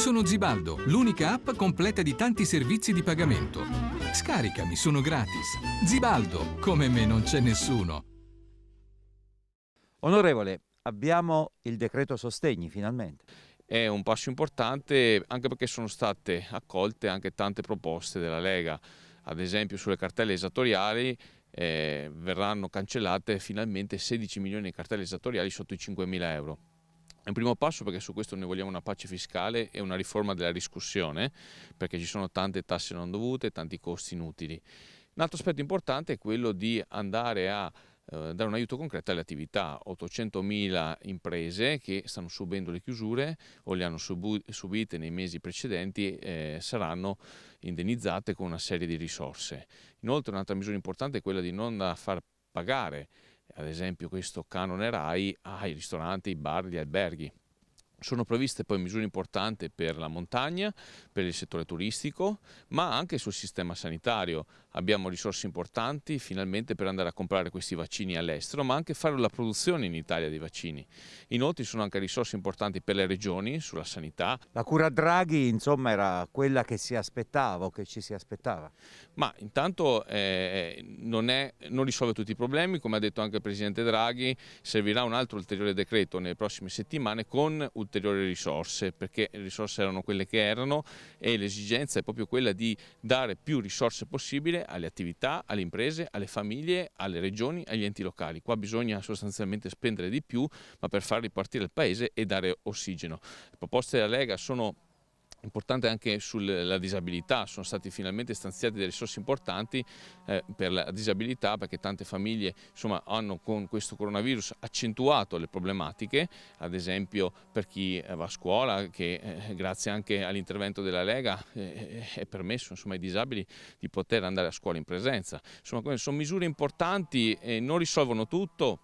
Sono Zibaldo, l'unica app completa di tanti servizi di pagamento. Scaricami, sono gratis. Zibaldo, come me non c'è nessuno. Onorevole, abbiamo il decreto sostegni finalmente. È un passo importante anche perché sono state accolte anche tante proposte della Lega, ad esempio sulle cartelle esattoriali eh, verranno cancellate finalmente 16 milioni di cartelle esattoriali sotto i 5 mila euro. È un primo passo perché su questo noi vogliamo una pace fiscale e una riforma della riscussione, perché ci sono tante tasse non dovute, e tanti costi inutili. Un altro aspetto importante è quello di andare a eh, dare un aiuto concreto alle attività. 800.000 imprese che stanno subendo le chiusure o le hanno subite nei mesi precedenti eh, saranno indennizzate con una serie di risorse. Inoltre un'altra misura importante è quella di non far pagare ad esempio questo canone RAI ai ristoranti, ai bar, agli alberghi. Sono previste poi misure importanti per la montagna, per il settore turistico, ma anche sul sistema sanitario. Abbiamo risorse importanti finalmente per andare a comprare questi vaccini all'estero, ma anche fare la produzione in Italia dei vaccini. Inoltre ci sono anche risorse importanti per le regioni, sulla sanità. La cura Draghi, insomma, era quella che si aspettava o che ci si aspettava? Ma intanto eh, eh, non, è, non risolve tutti i problemi, come ha detto anche il Presidente Draghi, servirà un altro ulteriore decreto nelle prossime settimane con ulteriori ulteriori risorse, perché le risorse erano quelle che erano e l'esigenza è proprio quella di dare più risorse possibile alle attività, alle imprese, alle famiglie, alle regioni, agli enti locali. Qua bisogna sostanzialmente spendere di più, ma per far ripartire il Paese e dare ossigeno. Le proposte della Lega sono Importante anche sulla disabilità, sono stati finalmente stanziati delle risorse importanti eh, per la disabilità perché tante famiglie insomma, hanno con questo coronavirus accentuato le problematiche, ad esempio per chi eh, va a scuola che eh, grazie anche all'intervento della Lega eh, è permesso insomma, ai disabili di poter andare a scuola in presenza. Insomma, sono misure importanti, e non risolvono tutto,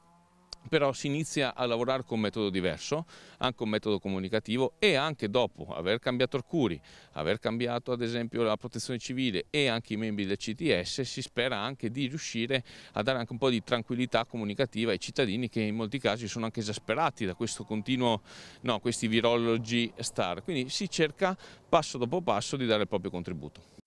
però si inizia a lavorare con un metodo diverso, anche un metodo comunicativo e anche dopo aver cambiato Arcuri, aver cambiato ad esempio la protezione civile e anche i membri del CTS, si spera anche di riuscire a dare anche un po' di tranquillità comunicativa ai cittadini che in molti casi sono anche esasperati da questo continuo, no, questi virologi star. Quindi si cerca passo dopo passo di dare il proprio contributo.